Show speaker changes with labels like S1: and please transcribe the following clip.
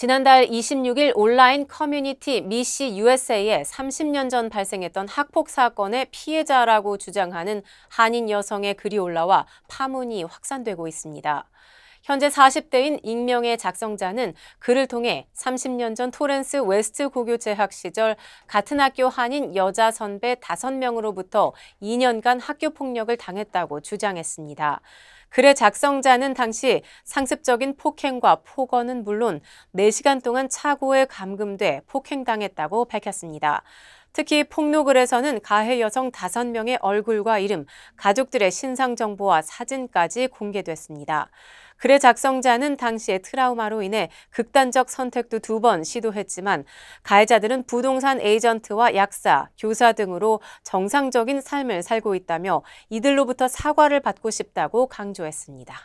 S1: 지난달 26일 온라인 커뮤니티 미시 USA에 30년 전 발생했던 학폭 사건의 피해자라고 주장하는 한인 여성의 글이 올라와 파문이 확산되고 있습니다. 현재 40대인 익명의 작성자는 글을 통해 30년 전 토렌스 웨스트 고교재학 시절 같은 학교 한인 여자 선배 5명으로부터 2년간 학교폭력을 당했다고 주장했습니다. 글의 작성자는 당시 상습적인 폭행과 폭언은 물론 4시간 동안 차고에 감금돼 폭행당했다고 밝혔습니다. 특히 폭로글에서는 가해 여성 5명의 얼굴과 이름, 가족들의 신상 정보와 사진까지 공개됐습니다. 글의 작성자는 당시의 트라우마로 인해 극단적 선택도 두 번 시도했지만 가해자들은 부동산 에이전트와 약사, 교사 등으로 정상적인 삶을 살고 있다며 이들로부터 사과를 받고 싶다고 강조했습니다.